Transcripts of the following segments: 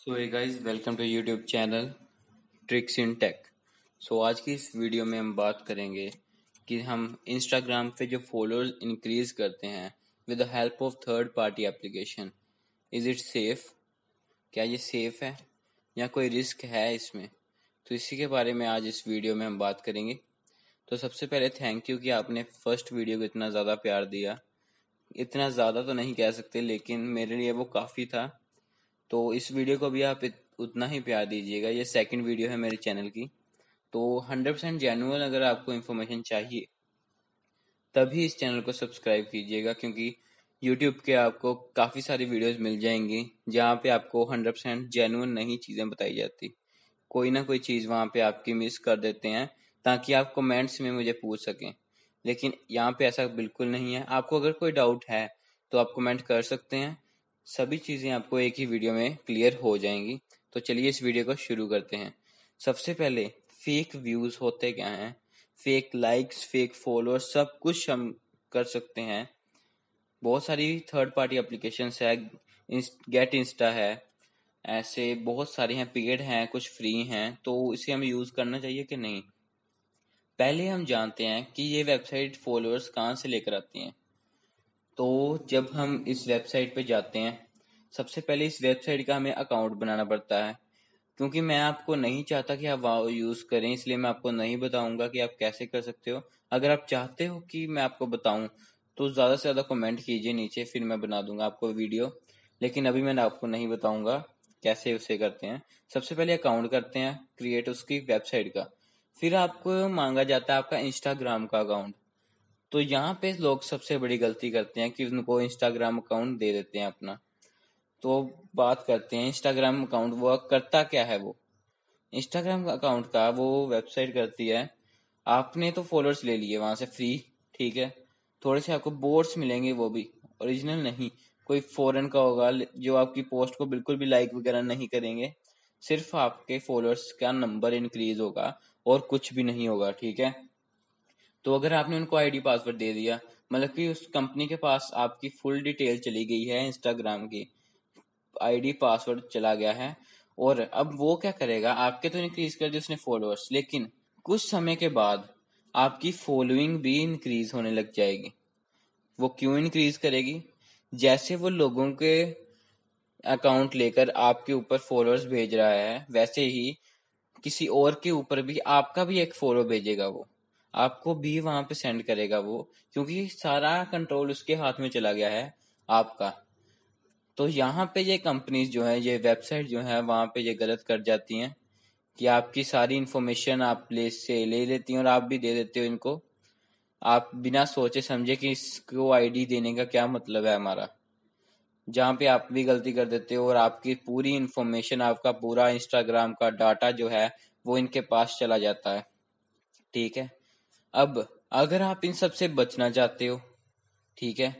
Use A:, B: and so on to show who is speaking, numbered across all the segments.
A: so hey guys welcome to YouTube channel tricks in tech so आज की इस video में हम बात करेंगे कि हम इंस्टाग्राम पे जो फॉलोअर्स इंक्रीज करते हैं with the help of third party application is it safe क्या ये सेफ है या कोई रिस्क है इसमें तो इसी के बारे में आज इस वीडियो में हम बात करेंगे तो सबसे पहले थैंक यू कि आपने फर्स्ट वीडियो को इतना ज़्यादा प्यार दिया इतना ज़्यादा तो नहीं कह सकते लेकिन मेरे लिए वो काफ़ी था तो इस वीडियो को भी आप उतना ही प्यार दीजिएगा ये सेकंड वीडियो है मेरे चैनल की तो 100% परसेंट जेनुअन अगर आपको इन्फॉर्मेशन चाहिए तभी इस चैनल को सब्सक्राइब कीजिएगा क्योंकि यूट्यूब के आपको काफ़ी सारी वीडियोस मिल जाएंगी जहाँ पे आपको 100% परसेंट जेनुअन नहीं चीज़ें बताई जाती कोई ना कोई चीज़ वहाँ पे आपकी मिस कर देते हैं ताकि आप कमेंट्स में मुझे पूछ सकें लेकिन यहाँ पे ऐसा बिल्कुल नहीं है आपको अगर कोई डाउट है तो आप कमेंट कर सकते हैं सभी चीज़ें आपको एक ही वीडियो में क्लियर हो जाएंगी तो चलिए इस वीडियो को शुरू करते हैं सबसे पहले फेक व्यूज़ होते क्या हैं फेक लाइक्स फेक फॉलोअर्स सब कुछ हम कर सकते हैं बहुत सारी थर्ड पार्टी एप्लीकेशन है गेट इंस्टा है ऐसे बहुत सारे हैं पेड हैं कुछ फ्री हैं तो इसे हमें यूज़ करना चाहिए कि नहीं पहले हम जानते हैं कि ये वेबसाइट फॉलोअर्स कहाँ से लेकर आती हैं तो जब हम इस वेबसाइट पे जाते हैं सबसे पहले इस वेबसाइट का हमें अकाउंट बनाना पड़ता है क्योंकि मैं आपको नहीं चाहता कि आप वाओ यूज़ करें इसलिए मैं आपको नहीं बताऊंगा कि आप कैसे कर सकते हो अगर आप चाहते हो कि मैं आपको बताऊं तो ज़्यादा से ज़्यादा कमेंट कीजिए नीचे फिर मैं बना दूंगा आपको वीडियो लेकिन अभी मैं आपको नहीं बताऊंगा कैसे उसे करते हैं सबसे पहले अकाउंट करते हैं क्रिएट उसकी वेबसाइट का फिर आपको मांगा जाता है आपका इंस्टाग्राम का अकाउंट तो यहाँ पे लोग सबसे बड़ी गलती करते हैं कि उनको इंस्टाग्राम अकाउंट दे देते हैं अपना तो बात करते हैं इंस्टाग्राम अकाउंट वो करता क्या है वो इंस्टाग्राम अकाउंट का वो वेबसाइट करती है आपने तो फॉलोअर्स ले लिए वहां से फ्री ठीक है थोड़े से आपको बोर्ड्स मिलेंगे वो भी ओरिजिनल नहीं कोई फॉरेन का होगा जो आपकी पोस्ट को बिल्कुल भी लाइक वगैरह नहीं करेंगे सिर्फ आपके फॉलोअर्स का नंबर इंक्रीज होगा और कुछ भी नहीं होगा ठीक है तो अगर आपने उनको आईडी पासवर्ड दे दिया मतलब कि उस कंपनी के पास आपकी फुल डिटेल चली गई है इंस्टाग्राम की आईडी पासवर्ड चला गया है और अब वो क्या करेगा आपके तो इंक्रीज कर दिए उसने फॉलोअर्स लेकिन कुछ समय के बाद आपकी फॉलोइंग भी इंक्रीज होने लग जाएगी वो क्यों इंक्रीज करेगी जैसे वो लोगों के अकाउंट लेकर आपके ऊपर फॉलोअर्स भेज रहा है वैसे ही किसी और के ऊपर भी आपका भी एक फॉलो भेजेगा वो आपको भी वहां पे सेंड करेगा वो क्योंकि सारा कंट्रोल उसके हाथ में चला गया है आपका तो यहाँ पे ये कंपनीज जो है ये वेबसाइट जो है वहां पे ये गलत कर जाती हैं कि आपकी सारी इंफॉर्मेशन आप प्लेस से ले लेती हैं और आप भी दे देते हो इनको आप बिना सोचे समझे कि इसको आईडी देने का क्या मतलब है हमारा जहां पे आप भी गलती कर देते हो और आपकी पूरी इन्फॉर्मेशन आपका पूरा इंस्टाग्राम का डाटा जो है वो इनके पास चला जाता है ठीक है अब अगर आप इन सब से बचना चाहते हो ठीक है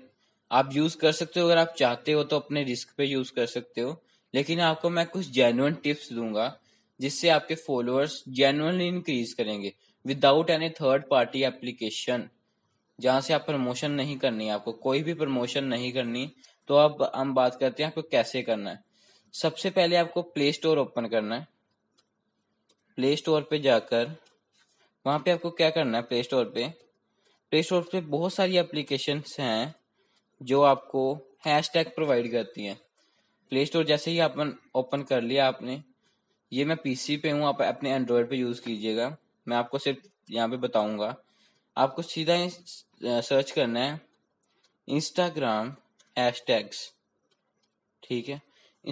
A: आप यूज कर सकते हो अगर आप चाहते हो तो अपने रिस्क पे यूज कर सकते हो लेकिन आपको मैं कुछ जेन्युन टिप्स दूंगा जिससे आपके फॉलोअर्स जेनुअनली इंक्रीज करेंगे without any third party application जहां से आप प्रमोशन नहीं करनी आपको कोई भी प्रमोशन नहीं करनी तो अब हम बात करते हैं आपको कैसे करना है सबसे पहले आपको प्ले स्टोर ओपन करना है प्ले स्टोर पे जाकर वहां पे आपको क्या करना है प्ले स्टोर पे प्ले स्टोर पे बहुत सारी एप्लीकेशन हैं जो आपको हैश टैग प्रोवाइड करती हैं प्ले स्टोर जैसे ही आप ओपन कर लिया आपने ये मैं पीसी पे हूँ आप अपने एंड्रॉयड पे यूज़ कीजिएगा मैं आपको सिर्फ यहाँ पे बताऊंगा आपको सीधा सर्च करना है इंस्टाग्राम हैश टैग्स ठीक है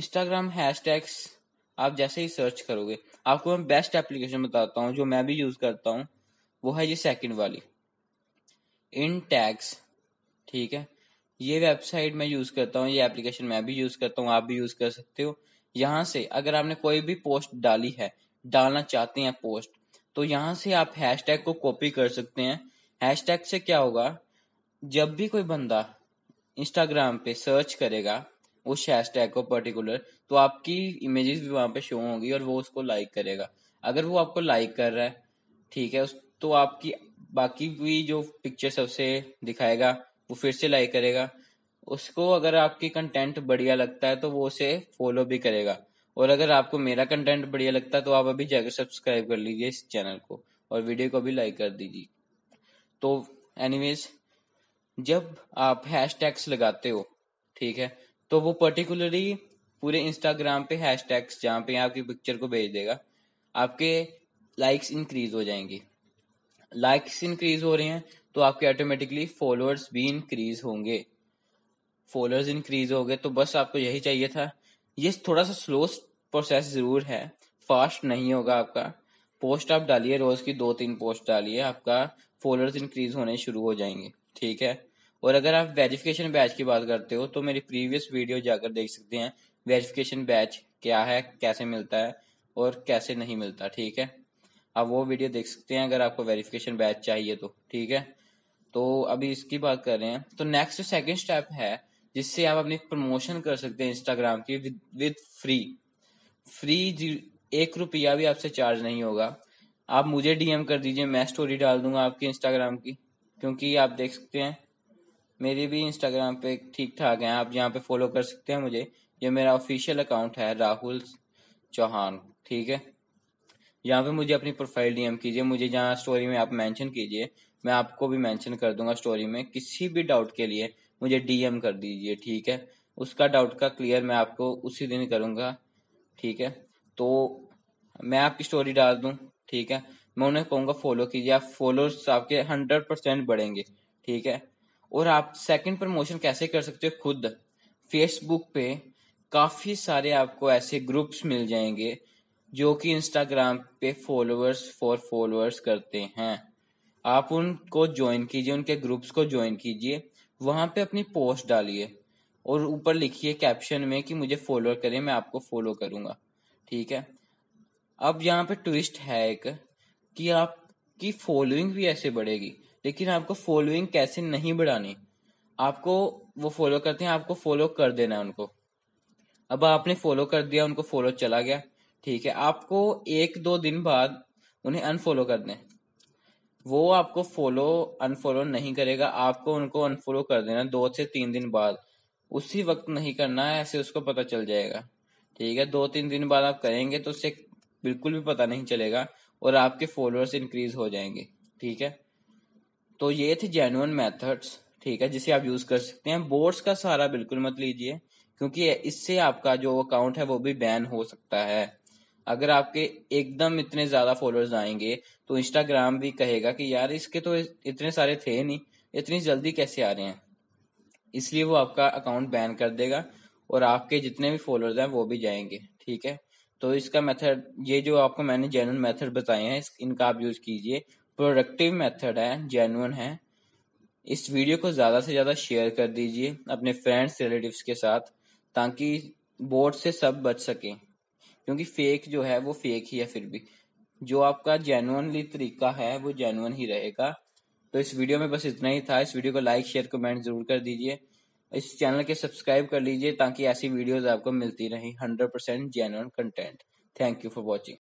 A: इंस्टाग्राम हैश टैग्स आप जैसे ही सर्च करोगे आपको मैं बेस्ट एप्लीकेशन बताता हूँ जो मैं भी यूज करता हूँ वो है ये सेकंड वाली इन टैक्स ठीक है ये वेबसाइट मैं यूज करता हूँ ये एप्लीकेशन मैं भी यूज करता हूँ आप भी यूज कर सकते हो यहाँ से अगर आपने कोई भी पोस्ट डाली है डालना चाहते हैं पोस्ट तो यहाँ से आप हैशटैग को कॉपी कर सकते हैं हैशटैग से क्या होगा जब भी कोई बंदा इंस्टाग्राम पे सर्च करेगा उस हैशटैग को पर्टिकुलर तो आपकी इमेजेस भी वहां पे शो होंगी और वो उसको लाइक करेगा अगर वो आपको लाइक कर रहा है ठीक है तो आपकी बाकी भी जो पिक्चर्स है उसे दिखाएगा वो फिर से लाइक करेगा उसको अगर आपकी कंटेंट बढ़िया लगता है तो वो उसे फॉलो भी करेगा और अगर आपको मेरा कंटेंट बढ़िया लगता है तो आप अभी जाकर सब्सक्राइब कर लीजिए इस चैनल को और वीडियो को भी लाइक कर दीजिए तो एनीवेज जब आप हैशटैग्स लगाते हो ठीक है तो वो पर्टिकुलरली पूरे इंस्टाग्राम पे हैश टैग्स जहाँ पे आपकी पिक्चर को भेज देगा आपके लाइक्स इंक्रीज हो जाएंगी लाइक्स इंक्रीज हो रहे हैं तो आपके ऑटोमेटिकली फॉलोअर्स भी इंक्रीज होंगे फॉलोअर्स इंक्रीज हो गए तो बस आपको यही चाहिए था ये थोड़ा सा स्लो प्रोसेस जरूर है फास्ट नहीं होगा आपका पोस्ट आप डालिए रोज की दो तीन पोस्ट डालिए आपका फॉलोअर्स इंक्रीज होने शुरू हो जाएंगे ठीक है और अगर आप वेरिफिकेशन बैच की बात करते हो तो मेरी प्रीवियस वीडियो जाकर देख सकते हैं वेरिफिकेशन बैच क्या है कैसे मिलता है और कैसे नहीं मिलता ठीक है आप वो वीडियो देख सकते हैं अगर आपको वेरिफिकेशन बैच चाहिए तो ठीक है तो अभी इसकी बात कर रहे हैं तो नेक्स्ट सेकेंड स्टेप है जिससे आप अपनी प्रमोशन कर सकते हैं इंस्टाग्राम की विद फ्री फ्री एक रुपया भी आपसे चार्ज नहीं होगा आप मुझे डीएम कर दीजिए मैं स्टोरी डाल दूंगा आपकी इंस्टाग्राम की क्योंकि आप देख सकते हैं मेरी भी इंस्टाग्राम पे ठीक ठाक है आप यहाँ पे फॉलो कर सकते हैं मुझे ये मेरा ऑफिशियल अकाउंट है राहुल चौहान ठीक है यहाँ पे मुझे अपनी प्रोफाइल डीएम कीजिए मुझे जहाँ स्टोरी में आप मेंशन कीजिए मैं आपको भी मेंशन कर दूंगा स्टोरी में किसी भी डाउट के लिए मुझे डीएम कर दीजिए ठीक है उसका डाउट का क्लियर मैं आपको उसी दिन करूंगा ठीक है तो मैं आपकी स्टोरी डाल दू ठीक है मैं उन्हें कहूंगा फॉलो कीजिए आप फॉलोअर्स आपके हंड्रेड परसेंट बढ़ेंगे ठीक है और आप सेकंड प्रमोशन कैसे कर सकते हो खुद फेसबुक पे काफ़ी सारे आपको ऐसे ग्रुप्स मिल जाएंगे जो कि इंस्टाग्राम पे फॉलोअर्स फॉर फॉलोअर्स करते हैं आप उनको ज्वाइन कीजिए उनके ग्रुप्स को ज्वाइन कीजिए वहां पे अपनी पोस्ट डालिए और ऊपर लिखिए कैप्शन में कि मुझे फॉलो करें मैं आपको फॉलो करूंगा ठीक है अब यहाँ पे ट्विस्ट है एक कि आपकी फॉलोइंग भी ऐसे बढ़ेगी लेकिन आपको फॉलोइंग कैसे नहीं बढ़ानी आपको वो फॉलो करते हैं आपको फॉलो कर देना है उनको अब आपने फॉलो कर दिया उनको फॉलो चला गया ठीक है आपको एक दो दिन बाद उन्हें अनफॉलो कर दें वो आपको फॉलो अनफॉलो नहीं करेगा आपको उनको अनफॉलो कर देना दो से तीन दिन बाद उसी वक्त नहीं करना है ऐसे उसको पता चल जाएगा ठीक है दो तीन दिन बाद आप करेंगे तो उससे बिल्कुल भी पता नहीं चलेगा और आपके फॉलोअर्स इंक्रीज हो जाएंगे ठीक है तो ये थे जेनुअन मेथड्स ठीक है जिसे आप यूज कर सकते हैं बोर्ड्स का सारा बिल्कुल मत लीजिए क्योंकि इससे आपका जो अकाउंट है वो भी बैन हो सकता है अगर आपके एकदम इतने ज्यादा फॉलोअर्स आएंगे तो इंस्टाग्राम भी कहेगा कि यार इसके तो इतने सारे थे नहीं इतनी जल्दी कैसे आ रहे हैं इसलिए वो आपका अकाउंट बैन कर देगा और आपके जितने भी फॉलोअर्स हैं वो भी जाएंगे ठीक है तो इसका मेथड ये जो आपको मैंने जेनुअन मेथड बताए हैं इनका आप यूज कीजिए प्रोडक्टिव मेथड है जेनुअन है इस वीडियो को ज़्यादा से ज़्यादा शेयर कर दीजिए अपने फ्रेंड्स रिलेटिव के साथ ताकि बोर्ड से सब बच सकें क्योंकि फेक जो है वो फेक ही है फिर भी जो आपका जेनुअनली तरीका है वो जेनुअन ही रहेगा तो इस वीडियो में बस इतना ही था इस वीडियो को लाइक शेयर कमेंट जरूर कर दीजिए इस चैनल के सब्सक्राइब कर लीजिए ताकि ऐसी वीडियोस आपको मिलती रहे hundred percent genuine content thank you for watching